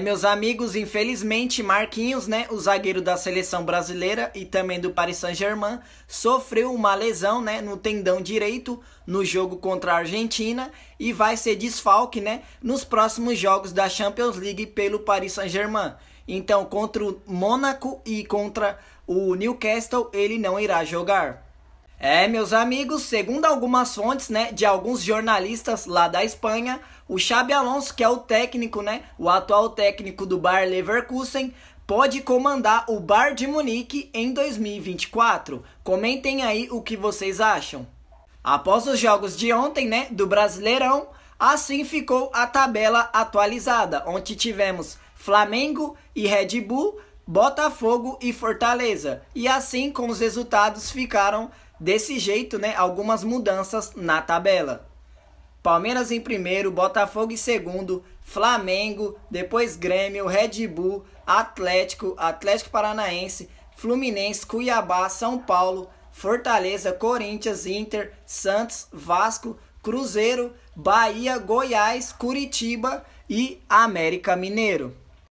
meus amigos, infelizmente, Marquinhos, né, o zagueiro da seleção brasileira e também do Paris Saint-Germain, sofreu uma lesão, né, no tendão direito no jogo contra a Argentina e vai ser desfalque, né, nos próximos jogos da Champions League pelo Paris Saint-Germain. Então, contra o Mônaco e contra o Newcastle, ele não irá jogar. É, meus amigos, segundo algumas fontes, né, de alguns jornalistas lá da Espanha, o Xabi Alonso, que é o técnico, né, o atual técnico do Bar Leverkusen, pode comandar o Bar de Munique em 2024. Comentem aí o que vocês acham. Após os jogos de ontem, né, do Brasileirão, assim ficou a tabela atualizada, onde tivemos Flamengo e Red Bull, Botafogo e Fortaleza. E assim com os resultados ficaram Desse jeito, né, algumas mudanças na tabela. Palmeiras em primeiro, Botafogo em segundo, Flamengo, depois Grêmio, Red Bull, Atlético, Atlético Paranaense, Fluminense, Cuiabá, São Paulo, Fortaleza, Corinthians, Inter, Santos, Vasco, Cruzeiro, Bahia, Goiás, Curitiba e América Mineiro.